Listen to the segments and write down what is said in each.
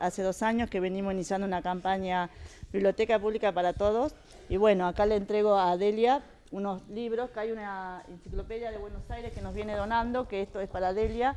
hace dos años que venimos iniciando una campaña Biblioteca Pública para Todos. Y bueno, acá le entrego a Delia unos libros, que hay una enciclopedia de Buenos Aires que nos viene donando, que esto es para Delia,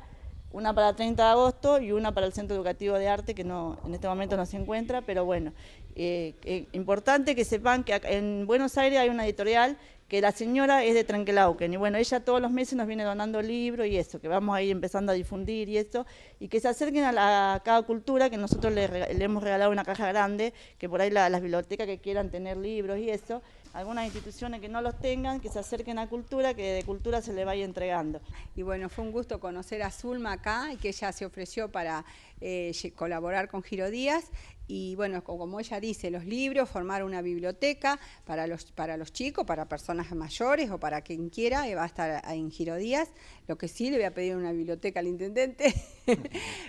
una para el 30 de agosto y una para el Centro Educativo de Arte, que no, en este momento no se encuentra, pero bueno, eh, eh, importante que sepan que en Buenos Aires hay una editorial que la señora es de Trenquelauquen y bueno, ella todos los meses nos viene donando libros y eso, que vamos a empezando a difundir y esto, y que se acerquen a, la, cada cultura, que nosotros le, hemos regalado una caja grande, que por ahí las bibliotecas que quieran tener libros y eso, algunas instituciones que no los tengan, que se acerquen a cultura, que de cultura se le vaya entregando. Y bueno, fue un gusto conocer a Zulma acá y que ella se ofreció para eh, colaborar con Giro Díaz y bueno, como ella dice, los libros, formar una biblioteca para los, para los chicos, para personas mayores o para quien quiera, eh, va a estar en Giro Díaz, lo que sí le voy a pedir una biblioteca al intendente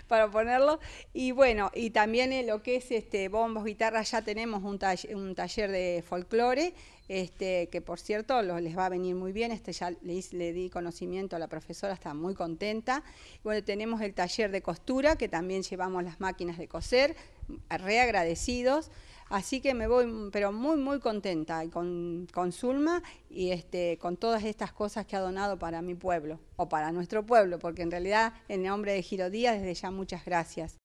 para ponerlo, y bueno, y también lo que es este bombos, guitarras, ya tenemos un, un taller de folclore, este, que por cierto les va a venir muy bien, este ya le, di conocimiento a la profesora, está muy contenta. Bueno, tenemos el taller de costura, que también llevamos las máquinas de coser, reagradecidos. Así que me voy, pero muy, muy contenta con, con Zulma y este, con todas estas cosas que ha donado para mi pueblo, o para nuestro pueblo, porque en realidad en nombre de Díaz desde ya muchas gracias.